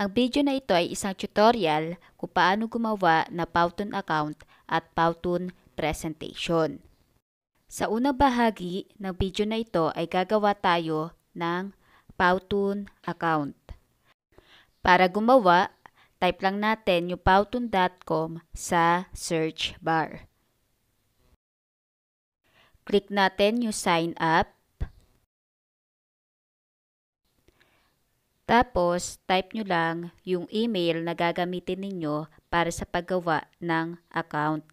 Ang video na ito ay isang tutorial kung paano gumawa na Powtoon account at Powtoon presentation. Sa unang bahagi ng video na ito ay gagawa tayo ng Powtoon account. Para gumawa, type lang natin yung powtoon.com sa search bar. Click natin yung sign up. Tapos, type nyo lang yung email na gagamitin ninyo para sa paggawa ng account.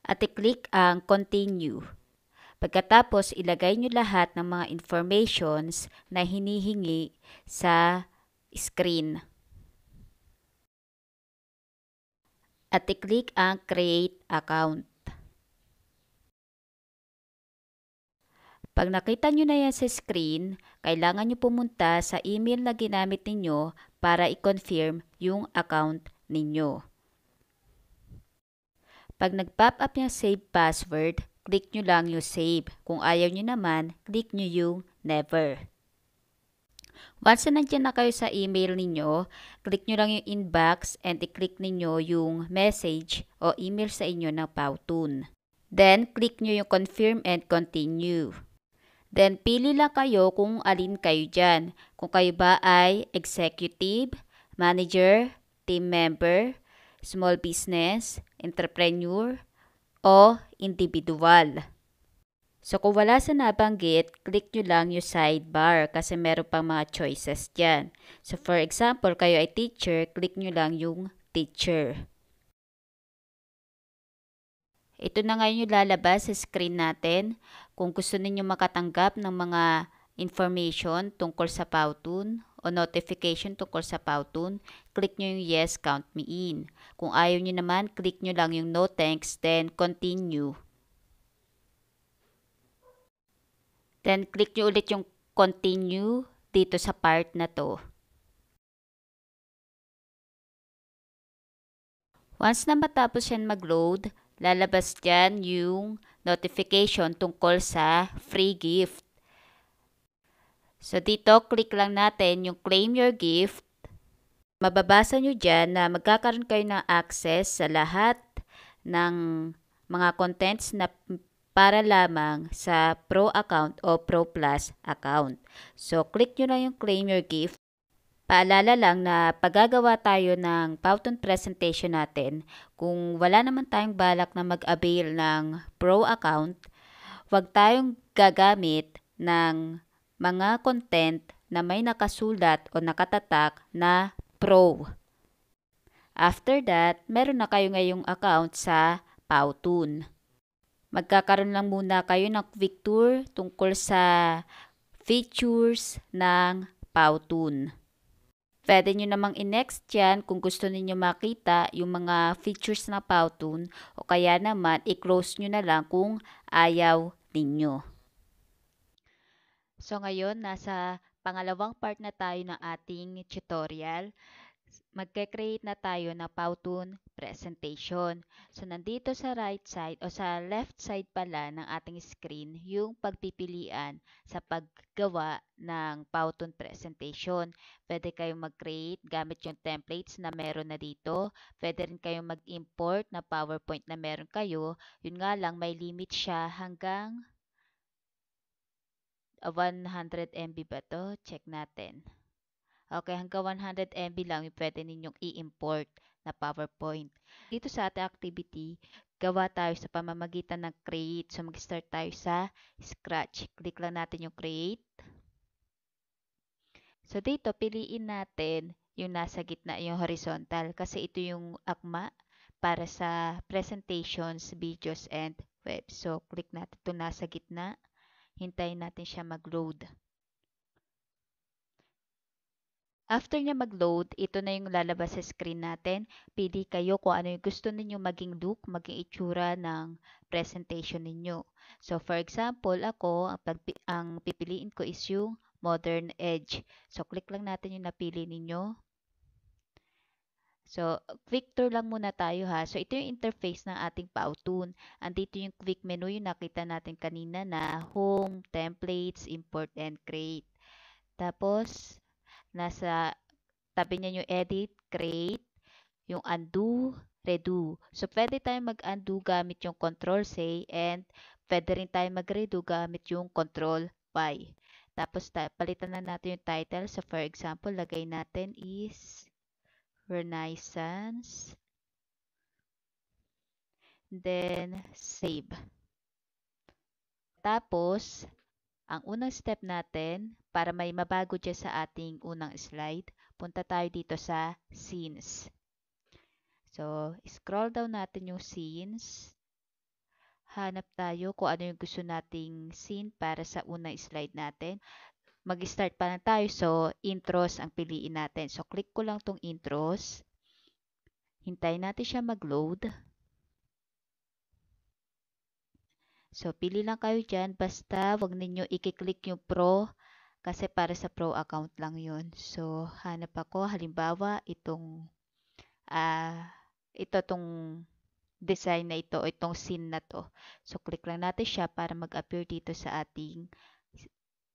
At i-click ang continue. Pagkatapos, ilagay nyo lahat ng mga informations na hinihingi sa screen. At i-click ang create account. Pag nakita nyo na yan sa screen, kailangan nyo pumunta sa email na ginamit ninyo para i-confirm yung account ninyo. Pag nag-pop up yung save password, click nyo lang yung save. Kung ayaw nyo naman, click nyo yung never. Once na nandiyan na kayo sa email ninyo, click nyo lang yung inbox and i-click ninyo yung message o email sa inyo ng Powtoon. Then, click nyo yung confirm and continue. Then, pili lang kayo kung alin kayo dyan. Kung kayo ba ay executive, manager, team member, small business, entrepreneur, o individual. So, kung wala sa nabanggit, click nyo lang yung sidebar kasi meron pang mga choices dyan. So, for example, kayo ay teacher, click nyo lang yung teacher. Ito na ngayon yung lalabas sa screen natin. Kung gusto ninyo makatanggap ng mga information tungkol sa Powtoon o notification tungkol sa Powtoon, click nyo yung yes, count me in. Kung ayaw nyo naman, click nyo lang yung no thanks, then continue. Then click nyo ulit yung continue dito sa part na to. Once na matapos yan mag-load, lalabas dyan yung notification tungkol sa free gift. So, dito, click lang natin yung claim your gift. Mababasa nyo dyan na magkakaroon kayo ng access sa lahat ng mga contents na para lamang sa Pro account o Pro Plus account. So, click nyo lang yung claim your gift. Paalala lang na paggagawa tayo ng PowerPoint presentation natin, kung wala naman tayong balak na mag-avail ng pro account, huwag tayong gagamit ng mga content na may nakasulat o nakatatak na pro. After that, meron na kayo ngayong account sa Powtoon. Magkakaroon lang muna kayo ng quick tour tungkol sa features ng Powtoon. Pwede nyo namang i-next yan kung gusto ninyo makita yung mga features na Powtoon o kaya naman i-close nyo na lang kung ayaw ninyo. So ngayon, nasa pangalawang part na tayo ng ating tutorial magke-create na tayo ng Powtoon presentation. So, nandito sa right side o sa left side pala ng ating screen yung pagpipilian sa paggawa ng Powtoon presentation. Pwede kayong mag-create gamit yung templates na meron na dito. Pwede rin kayong mag-import na PowerPoint na meron kayo. Yun nga lang, may limit siya hanggang 100 ah, MB ba to? Check natin. Okay, hanggang 100 MB lang yung pwede ninyong i-import na PowerPoint. Dito sa ating activity, gawa tayo sa pamamagitan ng create. So, mag-start tayo sa Scratch. Click lang natin yung create. So, dito, piliin natin yung nasa gitna, yung horizontal. Kasi ito yung akma para sa presentations, videos, and web. So, click natin ito nasa gitna. Hintayin natin siya mag-load. After niya mag-load, ito na yung lalabas sa screen natin. Pili kayo kung ano yung gusto ninyo maging look, maging itsura ng presentation ninyo. So, for example, ako, ang, ang pipiliin ko is yung Modern Edge. So, click lang natin yung napili ninyo. So, quick tour lang muna tayo ha. So, ito yung interface ng ating Powtoon. Andito yung quick menu yung nakita natin kanina na Home, Templates, Import, and Create. Tapos, Nasa tabi niyan yung edit, create, yung undo, redo. So, pwede tayong mag-undo gamit yung control say and pwede rin tayong mag-redo gamit yung control y. Tapos, palitan na natin yung title. So, for example, lagay natin is Renaissance. Then, save. Tapos, ang unang step natin, para may mabago dyan sa ating unang slide, punta tayo dito sa scenes. So, scroll down natin yung scenes. Hanap tayo kung ano yung gusto nating scene para sa unang slide natin. Mag-start pa lang tayo. So, intros ang piliin natin. So, click ko lang tong intros. Hintayin natin siya mag-load. So, pili lang kayo dyan. Basta, wag ninyo i-click yung pro kasi para sa pro account lang yun. So, hanap ako. Halimbawa, itong uh, ito tong design na ito itong scene na to. So, click lang natin siya para mag-appear dito sa ating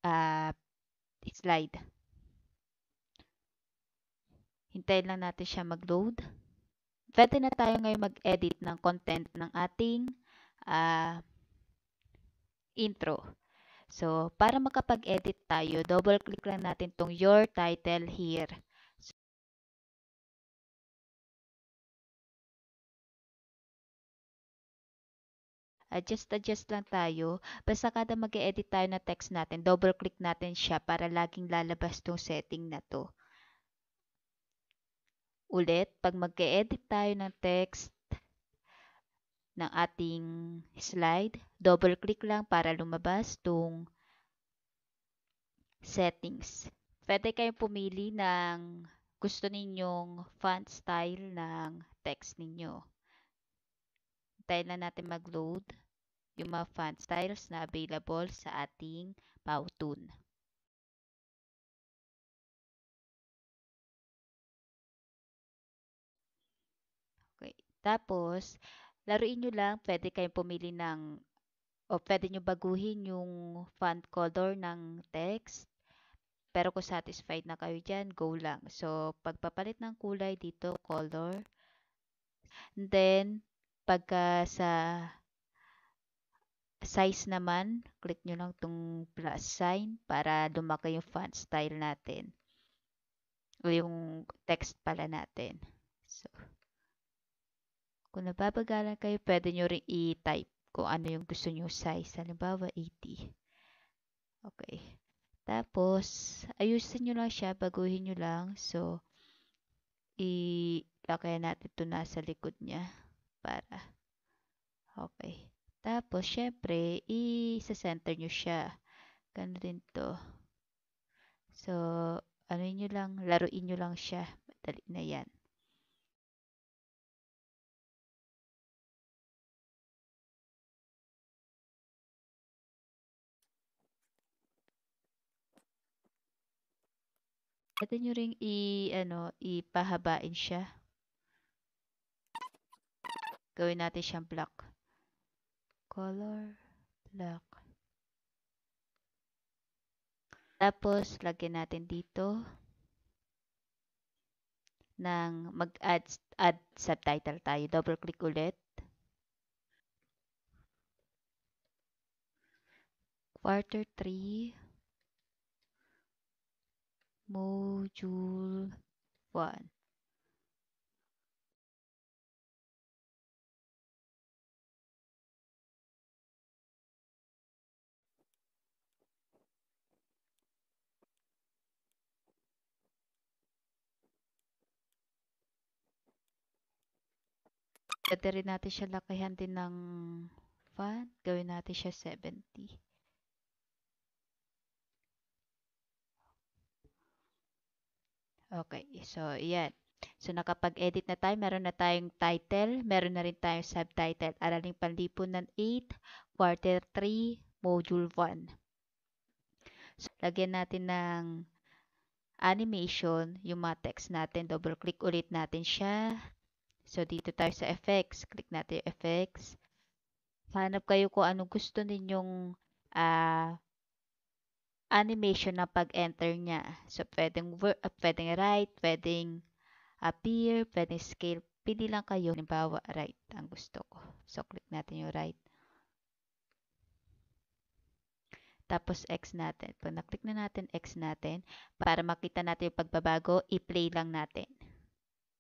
uh, slide. Hintayin lang natin siya mag-load. Pwede na tayo ngayon mag-edit ng content ng ating uh, intro. So, para makapag-edit tayo, double click lang natin tong your title here. adjust-adjust lang tayo. Basta kada mag edit tayo ng text natin, double-click natin siya para laging lalabas tong setting na to. Ulit, pag mag edit tayo ng text, ng ating slide. Double click lang para lumabas tong settings. Pwede kayong pumili ng gusto ninyong font style ng text ninyo. Hintayin lang natin mag-load yung mga font styles na available sa ating Powtoon. Okay. Tapos, Laruin nyo lang, pwede kayong pumili ng, o pwede nyo baguhin yung font color ng text. Pero kung satisfied na kayo dyan, go lang. So, pagpapalit ng kulay dito, color. And then, pagka sa size naman, click nyo lang itong plus sign para lumaki yung font style natin. O yung text pala natin. So, kung nababagalan kayo, pwede nyo rin i-type kung ano yung gusto nyo size. Halimbawa, 80. Okay. Tapos, ayusin nyo lang siya, baguhin nyo lang. So, ilakayan natin ito nasa likod niya para. Okay. Tapos, syempre, isa-center nyo siya. Gano din to. So, ano nyo lang, laruin nyo lang siya. Madali na yan. Pwede nyo ring i, ano, ipahabain siya. Gawin natin siyang black. Color, black. Tapos, lagyan natin dito ng mag-add add subtitle tayo. Double click ulit. Quarter 3 module 1. Pwede rin natin siya lakihan din ng fan. Gawin natin siya 70. Okay, so yan. So nakapag-edit na tayo, meron na tayong title, meron na rin tayong subtitle. Araling Panlipunan 8, Quarter 3, Module 1. So, lagyan natin ng animation yung mga text natin. Double click ulit natin siya. So dito tayo sa effects. Click natin yung effects. Hanap kayo kung anong gusto ninyong uh, animation na pag-enter niya. So, pwedeng, work, uh, ah, pwedeng right, pwedeng appear, pwedeng scale. Pili lang kayo. Halimbawa, right ang gusto ko. So, click natin yung right. Tapos, X natin. Pag na-click na natin, X natin. Para makita natin yung pagbabago, i-play lang natin.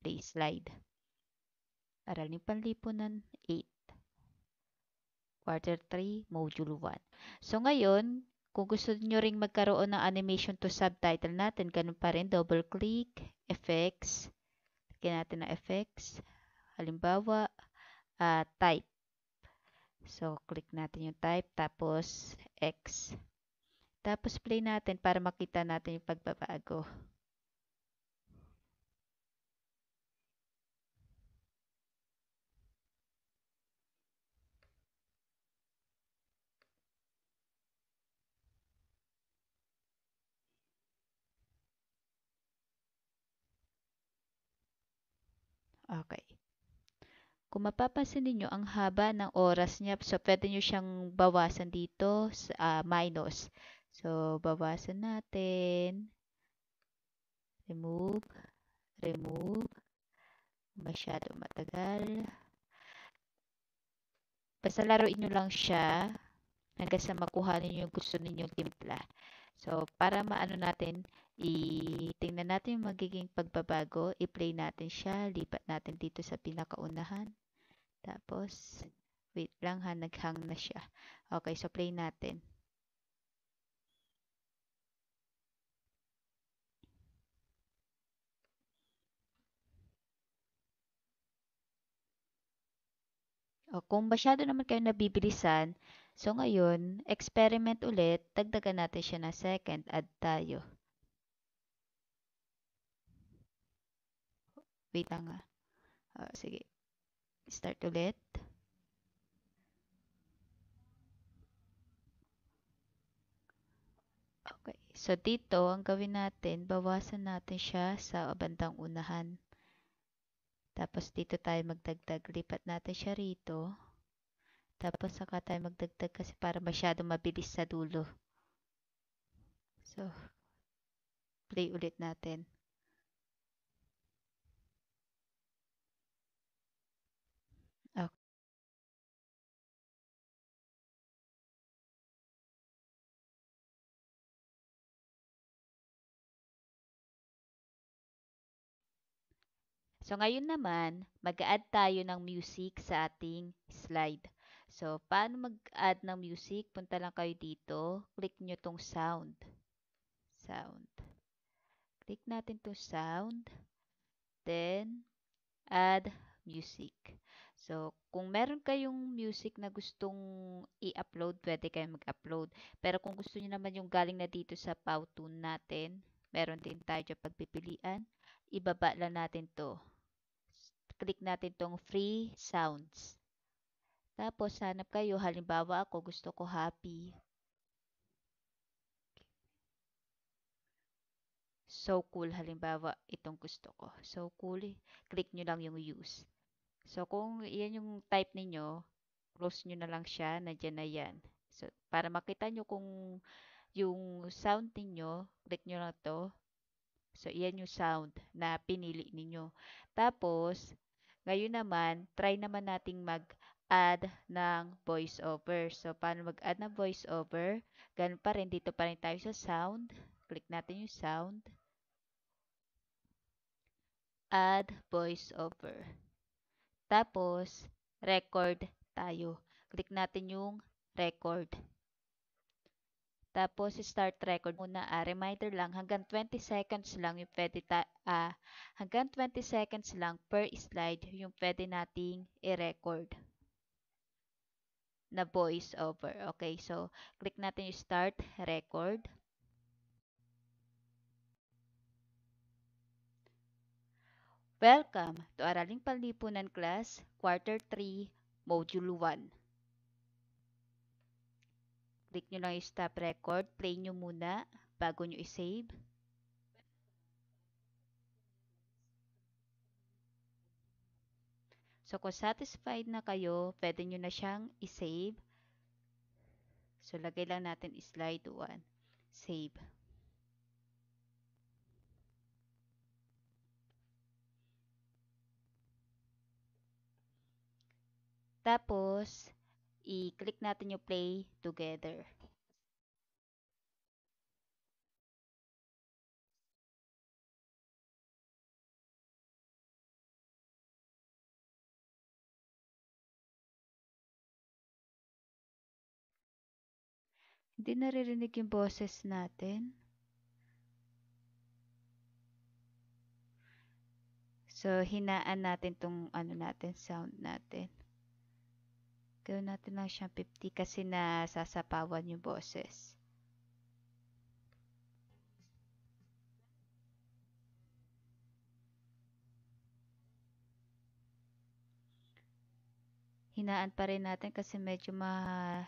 Play slide. Aral yung panlipunan, 8. Quarter 3, Module 1. So, ngayon, kung gusto nyo ring magkaroon ng animation to subtitle natin, ganun pa rin, double click, effects, lagyan natin ng effects, halimbawa, uh, type. So, click natin yung type, tapos X. Tapos play natin para makita natin yung pagbabago. Okay. Kung mapapansin ninyo, ang haba ng oras niya. So, pwede nyo siyang bawasan dito uh, minus. So, bawasan natin. Remove. Remove. Masyado matagal. Basta laruin nyo lang siya hanggang sa makuha ninyo yung gusto ninyong timpla. So, para maano natin, itingnan natin yung magiging pagbabago, i-play natin siya, lipat natin dito sa pinakaunahan. Tapos, wait lang ha, naghang na siya. Okay, so play natin. O, kung masyado naman kayo nabibilisan, so ngayon, experiment ulit, dagdagan natin siya na second, add tayo. Wait lang ha. Uh, ah, sige. Start ulit. Okay. So, dito, ang gawin natin, bawasan natin siya sa bandang unahan. Tapos, dito tayo magdagdag. Lipat natin siya rito. Tapos, saka tayo magdagdag kasi para masyado mabilis sa dulo. So, play ulit natin. So ngayon naman, mag-add tayo ng music sa ating slide. So paano mag-add ng music? Punta lang kayo dito, click nyo tong sound. Sound. Click natin to sound. Then, add music. So, kung meron kayong music na gustong i-upload, pwede kayong mag-upload. Pero kung gusto niyo naman yung galing na dito sa Powtoon natin, meron din tayo dyan pagpipilian. Ibaba lang natin to click natin tong free sounds. Tapos, hanap kayo. Halimbawa ako, gusto ko happy. So cool. Halimbawa, itong gusto ko. So cool. Click nyo lang yung use. So, kung yan yung type ninyo, close nyo na lang siya. Nandiyan na yan. So, para makita nyo kung yung sound ninyo, click nyo lang to. So, iyan yung sound na pinili ninyo. Tapos, ngayon naman, try naman nating mag-add ng voiceover. So, paano mag-add ng voiceover? Ganun pa rin. Dito pa rin tayo sa sound. Click natin yung sound. Add voiceover. Tapos, record tayo. Click natin yung record. Tapos, si start record muna. Uh, reminder lang, hanggang 20 seconds lang yung pwede ta, uh, hanggang 20 seconds lang per slide yung pwede nating i-record na voice over. Okay, so click natin yung start record. Welcome to Araling Panlipunan Class, Quarter 3, Module 1 click nyo lang yung stop record. Play nyo muna bago nyo isave. So, kung satisfied na kayo, pwede nyo na siyang isave. So, lagay lang natin slide 1. Save. Tapos, i-click natin yung play together. Hindi naririnig yung boses natin. So, hinaan natin tong ano natin, sound natin. Gawin natin lang siyang 50 kasi nasasapawan yung bosses. hinaan pa rin natin kasi medyo ma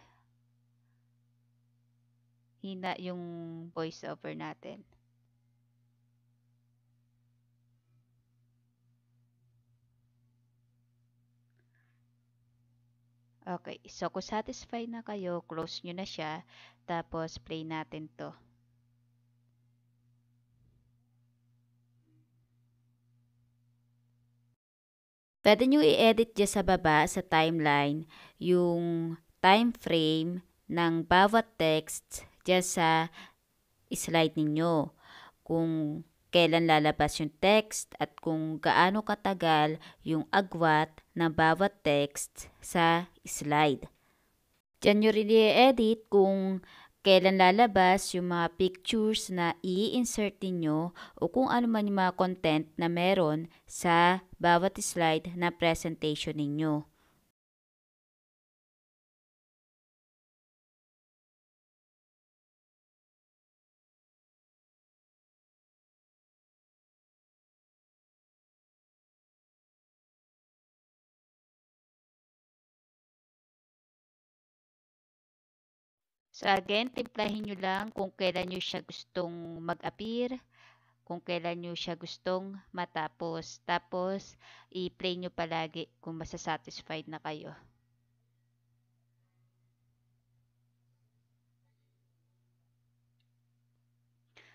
hina yung voiceover natin. Okay, so kung satisfied na kayo, close nyo na siya. Tapos, play natin to. Pwede nyo i-edit dyan sa baba sa timeline yung time frame ng bawat text dyan sa slide ninyo. Kung kailan lalabas yung text at kung gaano katagal yung agwat ng bawat text sa slide. Diyan nyo rin i-edit kung kailan lalabas yung mga pictures na i-insert niyo o kung ano man yung mga content na meron sa bawat slide na presentation ninyo. So again, timplahin nyo lang kung kailan nyo siya gustong mag-appear, kung kailan nyo siya gustong matapos. Tapos, i-play nyo palagi kung masasatisfied na kayo.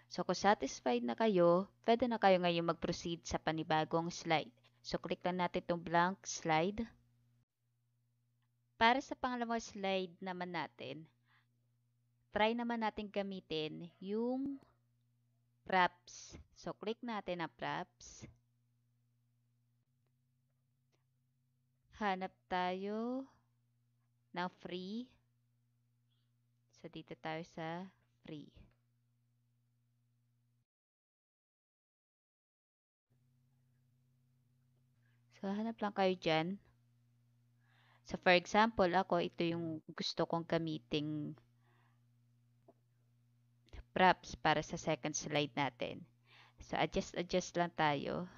So, kung satisfied na kayo, pwede na kayo ngayon mag-proceed sa panibagong slide. So, click lang natin itong blank slide. Para sa pangalawang slide naman natin, try naman natin gamitin yung props. So, click natin na props. Hanap tayo ng free. So, dito tayo sa free. So, hanap lang kayo dyan. So, for example, ako, ito yung gusto kong gamitin props para sa second slide natin. So, adjust-adjust lang tayo.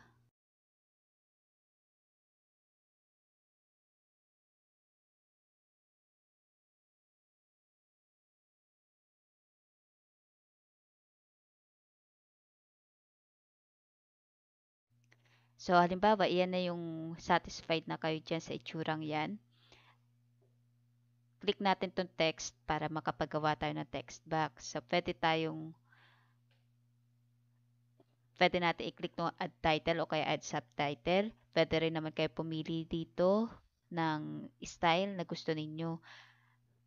So, halimbawa, iyan na yung satisfied na kayo dyan sa itsurang yan click natin tong text para makapagawa tayo ng text box. So, pwede tayong pwede natin i-click no add title o kaya add subtitle. Pwede rin naman kayo pumili dito ng style na gusto ninyo.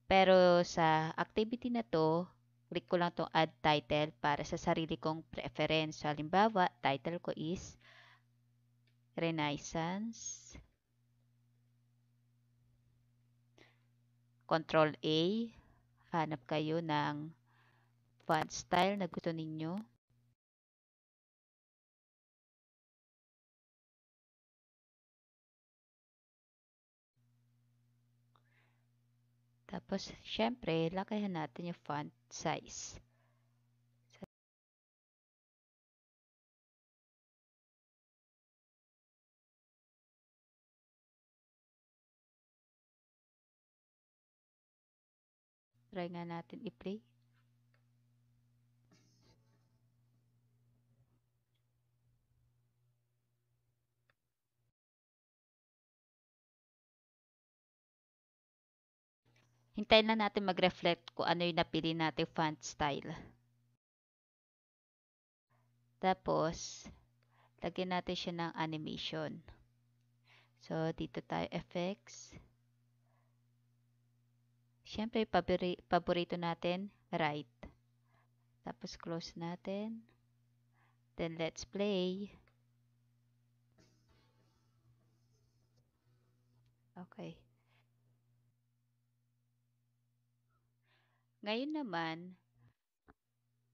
Pero sa activity na to, click ko lang tong add title para sa sarili kong preference. So, halimbawa, title ko is Renaissance Control A. Hanap kayo ng font style na gusto ninyo. Tapos, syempre, lakihan natin yung font size. try nga natin i-play. Hintayin lang natin mag-reflect kung ano yung napili natin font style. Tapos, lagyan natin siya ng animation. So, dito tayo effects. Siyempre, pabori paborito natin, right. Tapos, close natin. Then, let's play. Okay. Ngayon naman,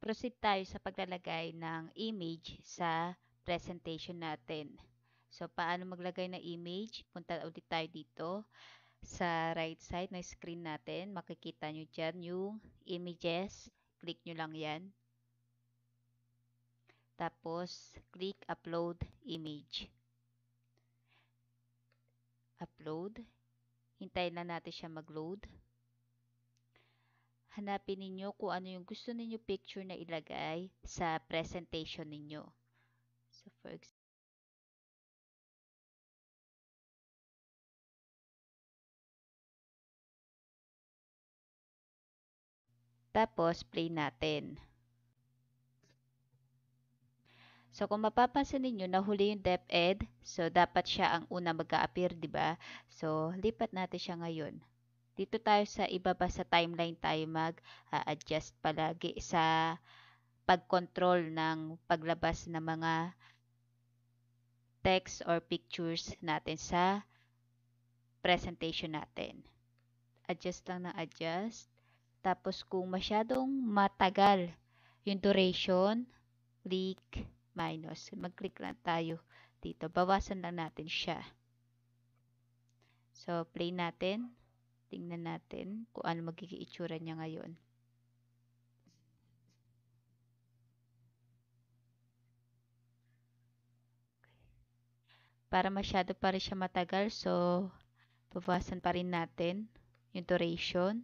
proceed tayo sa paglalagay ng image sa presentation natin. So, paano maglagay ng image? Punta ulit tayo dito. Sa right side ng screen natin, makikita nyo dyan yung images. Click nyo lang yan. Tapos, click upload image. Upload. Hintayin na natin siya mag-load. Hanapin ninyo kung ano yung gusto ninyo picture na ilagay sa presentation ninyo. So, for example, Tapos, play natin. So, kung mapapansin ninyo, nahuli yung DepEd. So, dapat siya ang una mag appear di ba? So, lipat natin siya ngayon. Dito tayo sa ibaba sa timeline tayo mag-adjust palagi sa pag-control ng paglabas ng mga text or pictures natin sa presentation natin. Adjust lang ng adjust. Tapos kung masyadong matagal yung duration, click minus. Mag-click lang tayo dito. Bawasan lang natin siya. So, play natin. Tingnan natin kung ano magiging itsura niya ngayon. Para masyado pa rin siya matagal, so bawasan pa rin natin yung duration.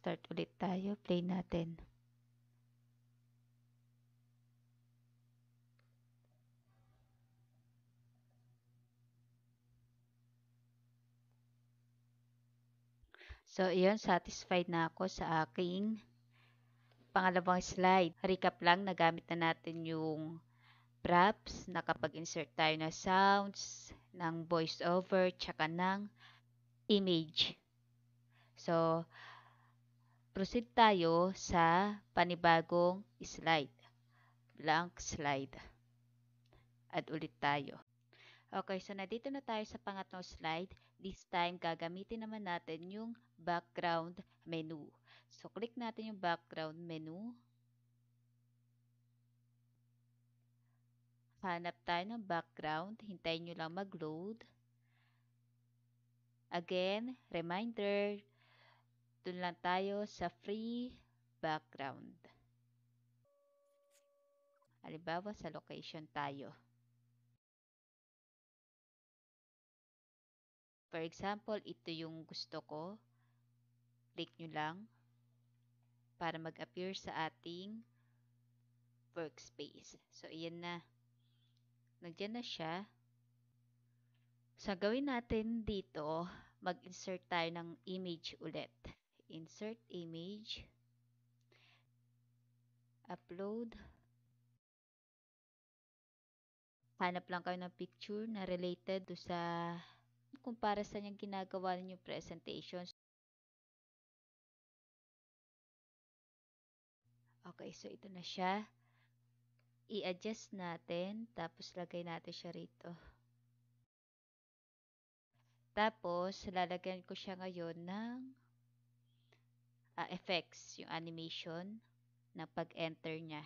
Start ulit tayo. Play natin. So, iyon, satisfied na ako sa aking pangalawang slide. Recap lang, nagamit na natin yung props, nakapag-insert tayo ng sounds, ng voiceover, tsaka ng image. So, proceed tayo sa panibagong slide. Blank slide. At ulit tayo. Okay, so nandito na tayo sa pangatlong slide. This time, gagamitin naman natin yung background menu. So, click natin yung background menu. Hanap tayo ng background. Hintayin nyo lang mag-load. Again, reminder, doon lang tayo sa free background. Halimbawa, sa location tayo. For example, ito yung gusto ko. Click nyo lang para mag-appear sa ating workspace. So, iyan na. Nandiyan na siya. So, gawin natin dito, mag-insert tayo ng image ulit insert image, upload, hanap lang kayo ng picture na related do sa kung para sa yung ginagawa ninyo presentation. Okay, so ito na siya. I-adjust natin, tapos lagay natin siya rito. Tapos, lalagyan ko siya ngayon ng uh, effects, yung animation na pag-enter niya.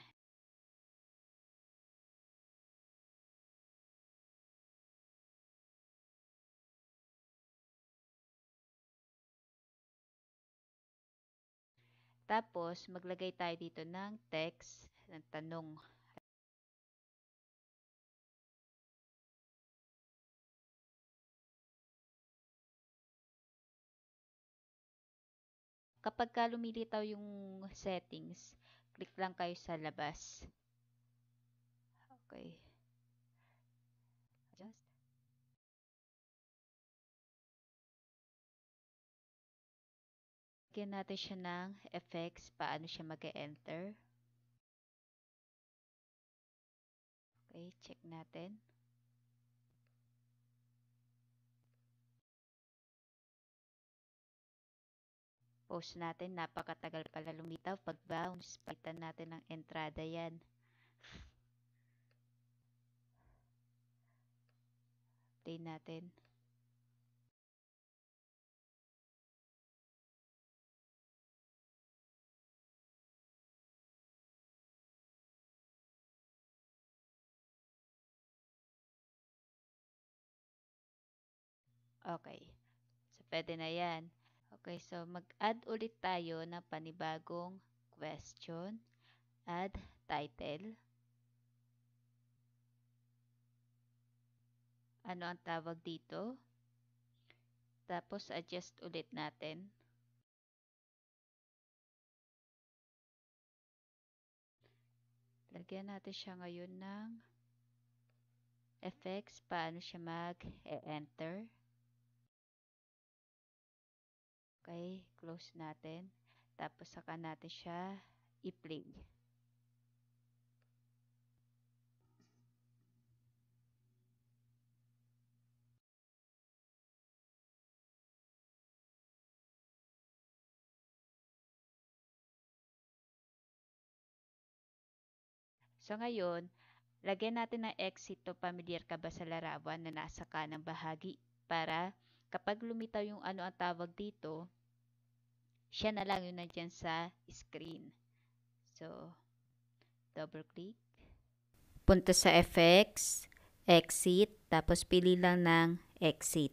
Tapos, maglagay tayo dito ng text, ng tanong. Kapag ka lumilitaw yung settings, click lang kayo sa labas. Okay. Adjust. Lagyan natin siya ng effects, paano siya mag-enter. Okay, check natin. post natin. Napakatagal pala lumitaw. Pag bounce, palitan natin ng entrada yan. Play natin. Okay. So, pwede na yan. Okay, so mag-add ulit tayo ng panibagong question. Add title. Ano ang tawag dito? Tapos adjust ulit natin. Lagyan natin siya ngayon ng effects, paano siya mag-enter. -e Okay, close natin. Tapos saka natin siya i-plug. So ngayon, lagyan natin ng exit to familiar ka ba sa larawan na nasa kanang bahagi para kapag lumitaw yung ano ang tawag dito, siya na lang yung nandyan sa screen. So, double click. Punta sa effects, exit, tapos pili lang ng exit.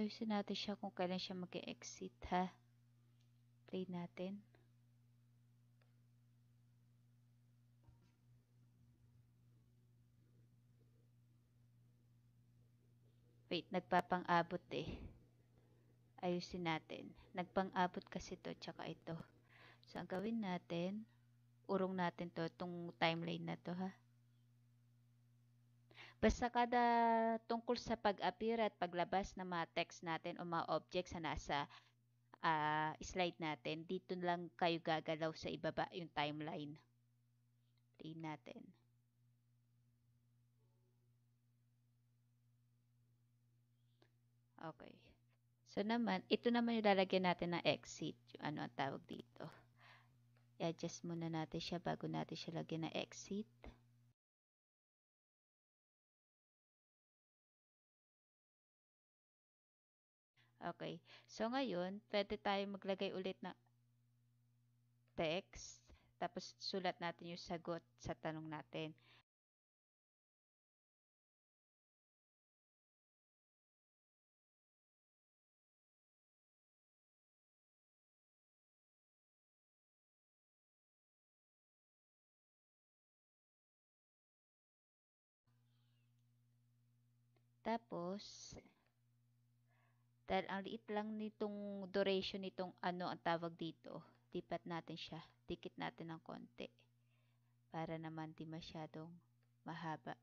ayusin natin siya kung kailan siya mag-exit ha. Play natin. Wait, nagpapang-abot eh. Ayusin natin. Nagpang-abot kasi to tsaka ito. So, ang gawin natin, urong natin to, itong timeline na to ha. Basta kada tungkol sa pag-appear at paglabas ng mga text natin o mga objects na nasa uh, slide natin, dito lang kayo gagalaw sa ibaba yung timeline. Play natin. Okay. So naman, ito naman yung lalagyan natin ng exit, yung ano ang tawag dito. I-adjust muna natin siya bago natin siya lagyan ng exit. Okay. So, ngayon, pwede tayo maglagay ulit ng text. Tapos, sulat natin yung sagot sa tanong natin. Tapos, dahil ang liit lang nitong duration nitong ano ang tawag dito. Lipat natin siya. Dikit natin ng konti. Para naman di masyadong mahaba.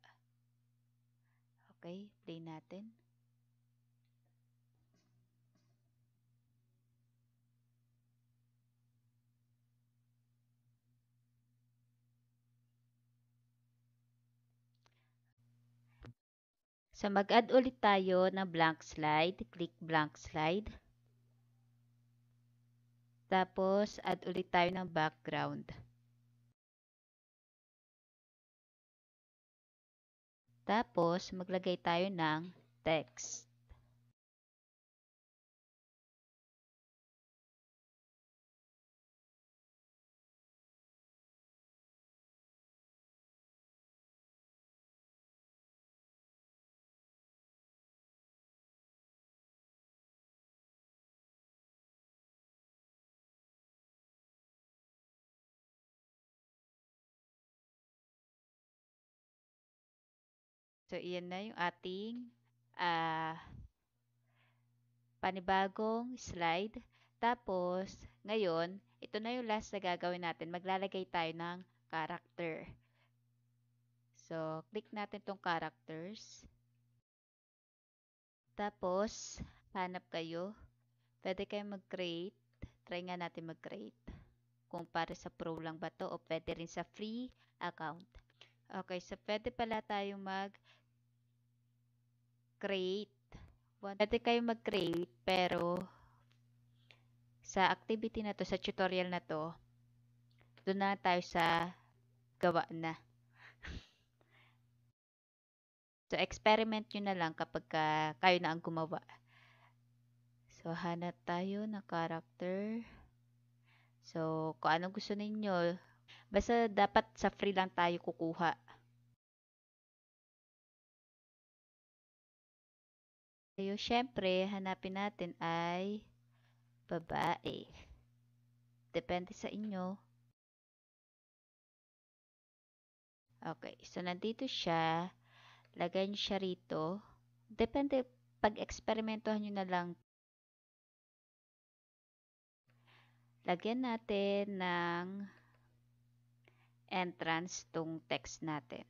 Okay, play natin. So, mag-add ulit tayo ng blank slide. Click blank slide. Tapos, add ulit tayo ng background. Tapos, maglagay tayo ng text. So, iyan na yung ating uh, panibagong slide. Tapos, ngayon, ito na yung last na gagawin natin. Maglalagay tayo ng character. So, click natin tong characters. Tapos, hanap kayo. Pwede kayong mag-create. Try nga natin mag-create. Kung para sa pro lang ba to o pwede rin sa free account. Okay, so pwede pala tayong mag-create create. Pwede kayo mag-create pero sa activity na to, sa tutorial na to, doon na tayo sa gawa na. so, experiment nyo na lang kapag ka, kayo na ang gumawa. So, hanap tayo ng character. So, kung ano gusto ninyo, basta dapat sa free lang tayo kukuha Tayo, syempre, hanapin natin ay babae. Depende sa inyo. Okay, so nandito siya. Lagay niyo siya rito. Depende, pag-eksperimentohan niyo na lang. Lagyan natin ng entrance tong text natin.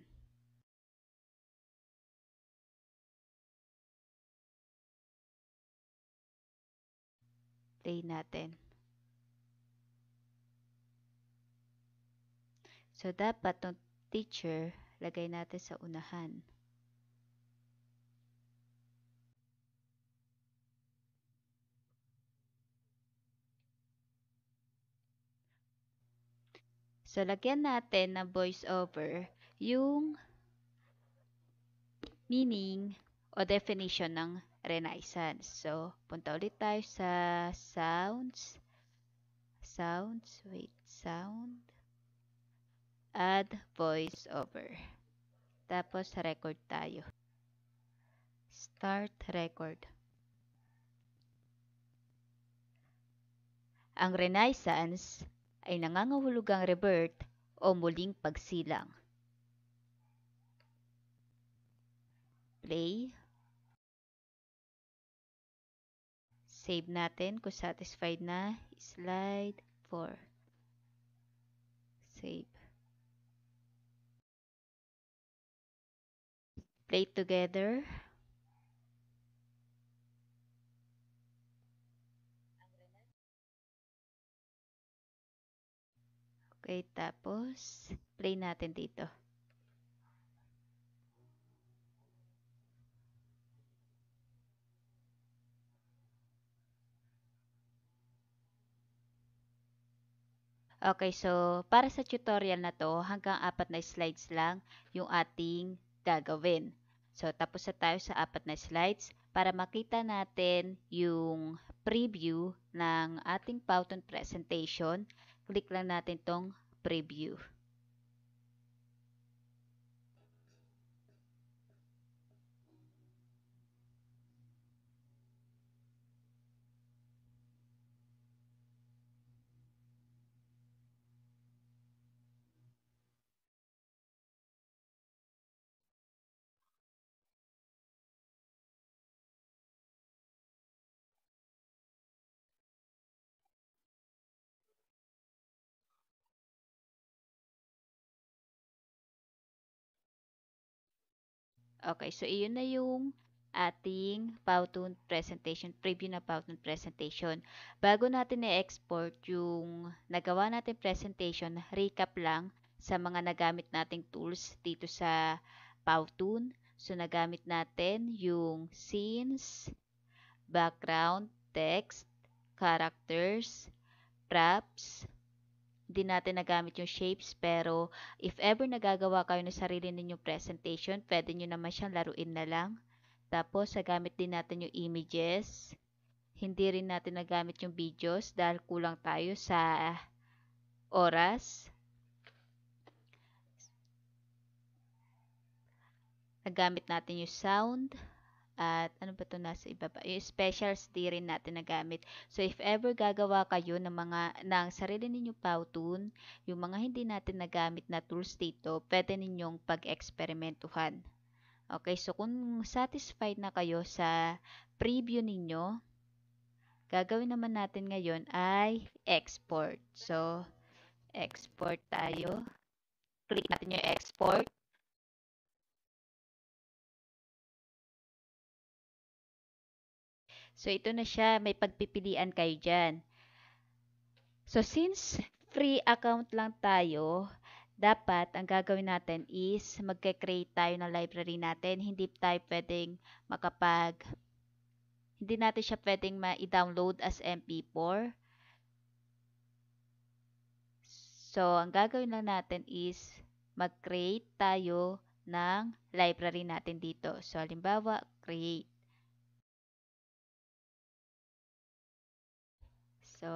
display natin. So, dapat ng teacher, lagay natin sa unahan. So, lagyan natin na voice over yung meaning o definition ng Renaissance. So, punta ulit tayo sa sounds. Sounds, wait, sound. Add voice over. Tapos, record tayo. Start record. Ang Renaissance ay nangangahulugang rebirth o muling pagsilang. Play. Save natin kung satisfied na. Slide 4. Save. Play together. Okay, tapos play natin dito. Okay, so para sa tutorial na to, hanggang apat na slides lang yung ating gagawin. So tapos na tayo sa apat na slides para makita natin yung preview ng ating PowerPoint presentation. Click lang natin tong preview. Okay, so iyon na yung ating Powtoon presentation, preview na Powtoon presentation. Bago natin i-export yung nagawa natin presentation, recap lang sa mga nagamit nating tools dito sa Powtoon. So, nagamit natin yung scenes, background, text, characters, props, din natin nagamit yung shapes pero if ever nagagawa kayo ng sarili ninyong presentation, pwede nyo naman siyang laruin na lang. Tapos, nagamit din natin yung images. Hindi rin natin nagamit yung videos dahil kulang tayo sa oras. Nagamit natin yung sound at ano ba to nasa pa? yung specials di rin natin nagamit so if ever gagawa kayo ng mga ng sarili ninyo powtoon yung mga hindi natin nagamit na tools dito pwede ninyong pag-eksperimentuhan okay so kung satisfied na kayo sa preview ninyo gagawin naman natin ngayon ay export so export tayo click natin yung export So, ito na siya. May pagpipilian kayo dyan. So, since free account lang tayo, dapat ang gagawin natin is magke-create tayo ng library natin. Hindi tayo pwedeng makapag hindi natin siya pwedeng ma-download as MP4. So, ang gagawin lang natin is mag-create tayo ng library natin dito. So, halimbawa, create. So,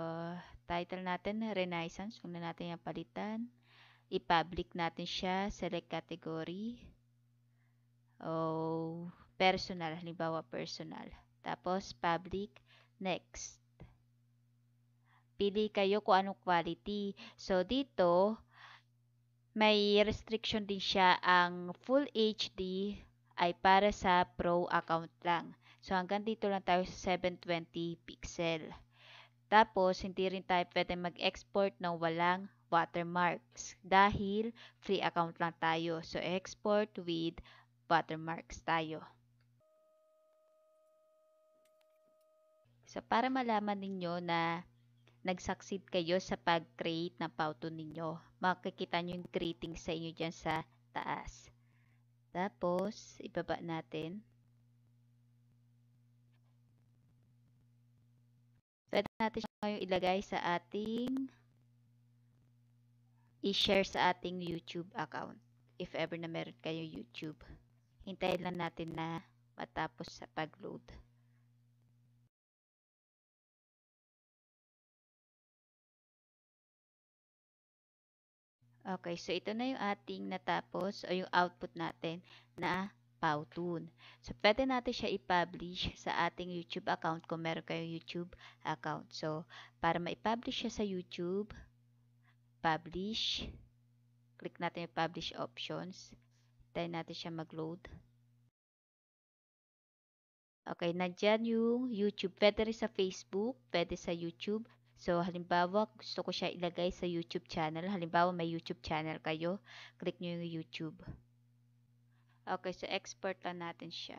title natin, Renaissance. Huwag na natin yung palitan. I-public natin siya. Select category. O, personal. Halimbawa, personal. Tapos, public. Next. Pili kayo kung anong quality. So, dito, may restriction din siya ang full HD ay para sa pro account lang. So hanggang dito lang tayo sa 720 pixel. Tapos, hindi rin tayo pwede mag-export ng walang watermarks dahil free account lang tayo. So, export with watermarks tayo. So, para malaman ninyo na nag-succeed kayo sa pag-create ng pauto ninyo, makikita nyo yung greeting sa inyo dyan sa taas. Tapos, ibaba natin. Pwede natin siya ngayon ilagay sa ating i-share sa ating YouTube account. If ever na meron kayo YouTube. Hintayin lang natin na matapos sa pag-load. Okay, so ito na yung ating natapos o yung output natin na Powtoon. So, pwede natin siya i-publish sa ating YouTube account kung meron kayong YouTube account. So, para ma-publish siya sa YouTube, publish, click natin yung publish options. Hintayin natin siya mag-load. Okay, nandyan yung YouTube. Pwede rin sa Facebook, pwede sa YouTube. So, halimbawa, gusto ko siya ilagay sa YouTube channel. Halimbawa, may YouTube channel kayo. Click nyo yung YouTube. Okay, so export lang natin siya.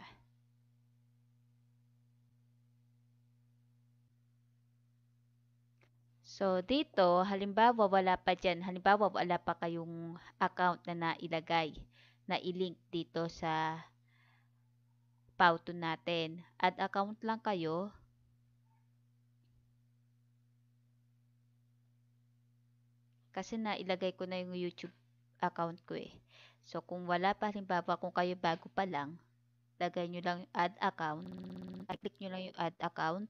So, dito, halimbawa wala pa dyan. Halimbawa wala pa kayong account na nailagay, na ilink dito sa pauto natin. Add account lang kayo. Kasi nailagay ko na yung YouTube account ko eh. So, kung wala pa, halimbawa, kung kayo bago pa lang, lagay nyo lang yung add account. Click nyo lang yung add account.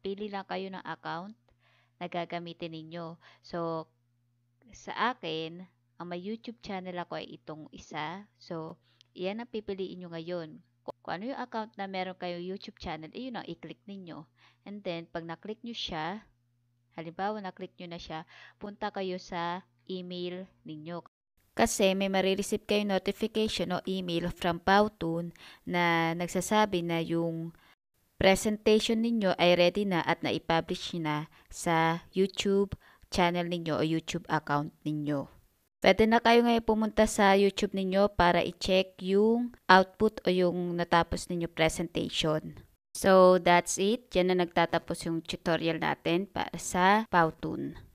Pili lang kayo ng account na gagamitin ninyo. So, sa akin, ang may YouTube channel ako ay itong isa. So, iyan ang pipiliin nyo ngayon. Kung ano yung account na meron kayo YouTube channel, iyon ang i-click ninyo. And then, pag na-click nyo siya, halimbawa na-click nyo na siya, punta kayo sa email ninyo kasi may marireceive kayo notification o email from Powtoon na nagsasabi na yung presentation ninyo ay ready na at na-publish na sa YouTube channel ninyo o YouTube account ninyo. Pwede na kayo ngayon pumunta sa YouTube ninyo para i-check yung output o yung natapos ninyo presentation. So, that's it. Diyan na nagtatapos yung tutorial natin para sa Powtoon.